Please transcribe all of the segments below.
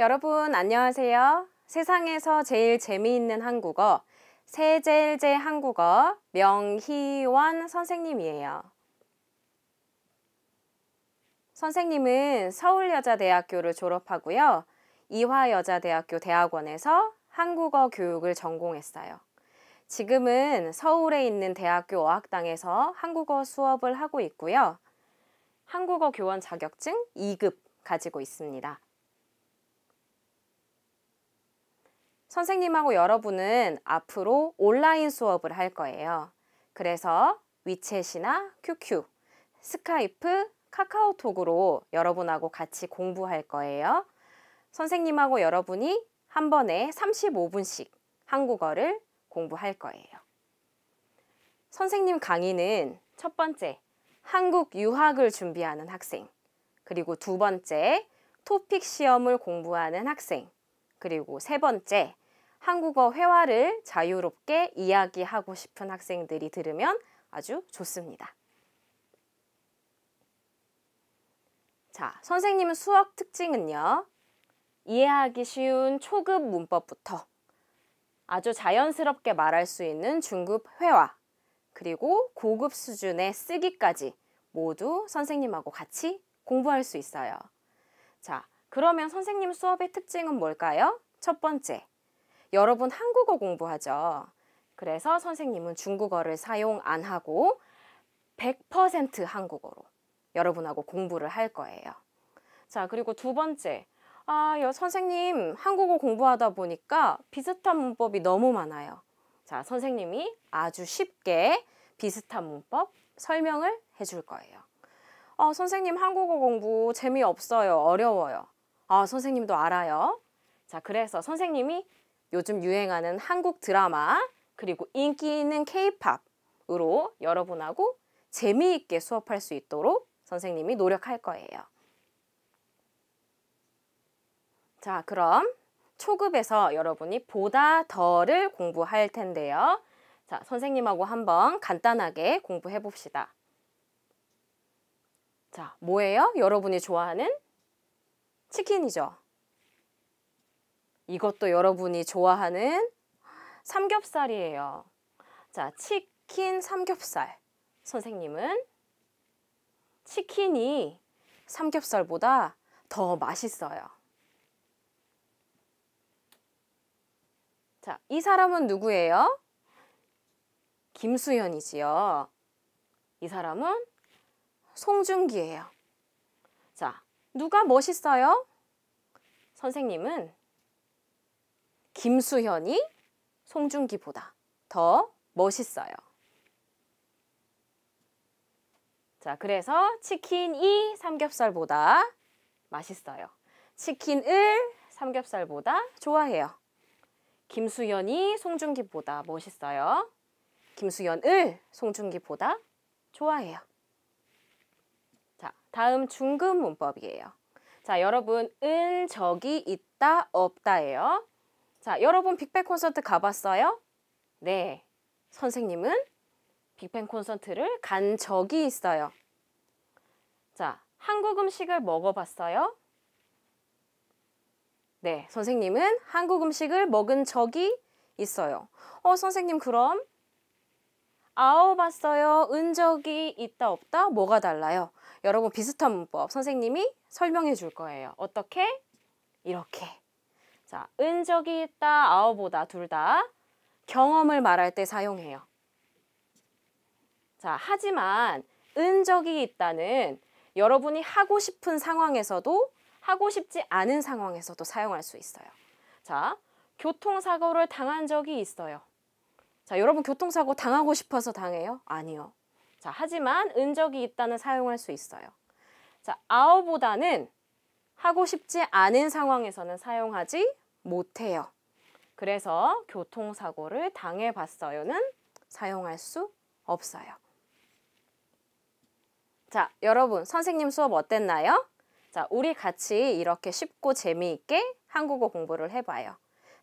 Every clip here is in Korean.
여러분 안녕하세요. 세상에서 제일 재미있는 한국어 세젤제 한국어 명희원 선생님이에요. 선생님은 서울여자대학교를 졸업하고요. 이화여자대학교 대학원에서 한국어 교육을 전공했어요. 지금은 서울에 있는 대학교 어학당에서 한국어 수업을 하고 있고요. 한국어 교원 자격증 2급 가지고 있습니다. 선생님하고 여러분은 앞으로 온라인 수업을 할 거예요. 그래서 위챗이나 큐큐, 스카이프, 카카오톡으로 여러분하고 같이 공부할 거예요. 선생님하고 여러분이 한 번에 35분씩 한국어를 공부할 거예요. 선생님 강의는 첫 번째, 한국 유학을 준비하는 학생, 그리고 두 번째, 토픽 시험을 공부하는 학생, 그리고 세 번째, 한국어 회화를 자유롭게 이야기하고 싶은 학생들이 들으면 아주 좋습니다. 자, 선생님 수업 특징은요. 이해하기 쉬운 초급 문법부터 아주 자연스럽게 말할 수 있는 중급 회화 그리고 고급 수준의 쓰기까지 모두 선생님하고 같이 공부할 수 있어요. 자, 그러면 선생님 수업의 특징은 뭘까요? 첫 번째, 여러분 한국어 공부하죠. 그래서 선생님은 중국어를 사용 안 하고 100% 한국어로 여러분하고 공부를 할 거예요. 자, 그리고 두 번째, 아, 여, 선생님 한국어 공부하다 보니까 비슷한 문법이 너무 많아요. 자, 선생님이 아주 쉽게 비슷한 문법 설명을 해줄 거예요. 어, 선생님 한국어 공부 재미없어요. 어려워요. 아, 선생님도 알아요. 자, 그래서 선생님이 요즘 유행하는 한국 드라마 그리고 인기 있는 케이팝으로 여러분하고 재미있게 수업할 수 있도록 선생님이 노력할 거예요. 자, 그럼 초급에서 여러분이 보다 더를 공부할 텐데요. 자, 선생님하고 한번 간단하게 공부해 봅시다. 자, 뭐예요? 여러분이 좋아하는 치킨이죠. 이것도 여러분이 좋아하는 삼겹살이에요. 자, 치킨 삼겹살. 선생님은 치킨이 삼겹살보다 더 맛있어요. 자, 이 사람은 누구예요? 김수현이지요. 이 사람은 송중기예요. 자, 누가 멋있어요? 선생님은 김수현이 송중기보다 더 멋있어요. 자, 그래서 치킨이 삼겹살보다 맛있어요. 치킨을 삼겹살보다 좋아해요. 김수연이 송중기보다 멋있어요. 김수연을 송중기보다 좋아해요. 다음 중급 문법이에요. 자, 여러분 은, 적이 있다, 없다예요. 자, 여러분 빅뱅 콘서트 가봤어요? 네, 선생님은 빅뱅 콘서트를 간 적이 있어요. 자, 한국 음식을 먹어봤어요? 네, 선생님은 한국 음식을 먹은 적이 있어요. 어, 선생님 그럼 아오 봤어요, 은 적이 있다 없다 뭐가 달라요? 여러분 비슷한 문법 선생님이 설명해 줄 거예요. 어떻게? 이렇게. 자, 은적이 있다, 아오보다 둘 다 경험을 말할 때 사용해요. 자, 하지만 은적이 있다는 여러분이 하고 싶은 상황에서도 하고 싶지 않은 상황에서도 사용할 수 있어요. 자, 교통사고를 당한 적이 있어요. 자, 여러분 교통사고 당하고 싶어서 당해요? 아니요. 자, 하지만 은적이 있다는 사용할 수 있어요. 자, 아오보다는 하고 싶지 않은 상황에서는 사용하지 못해요. 그래서 교통사고를 당해봤어요는 사용할 수 없어요. 자, 여러분 선생님 수업 어땠나요? 자, 우리 같이 이렇게 쉽고 재미있게 한국어 공부를 해봐요.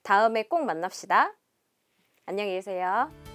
다음에 꼭 만납시다. 안녕히 계세요.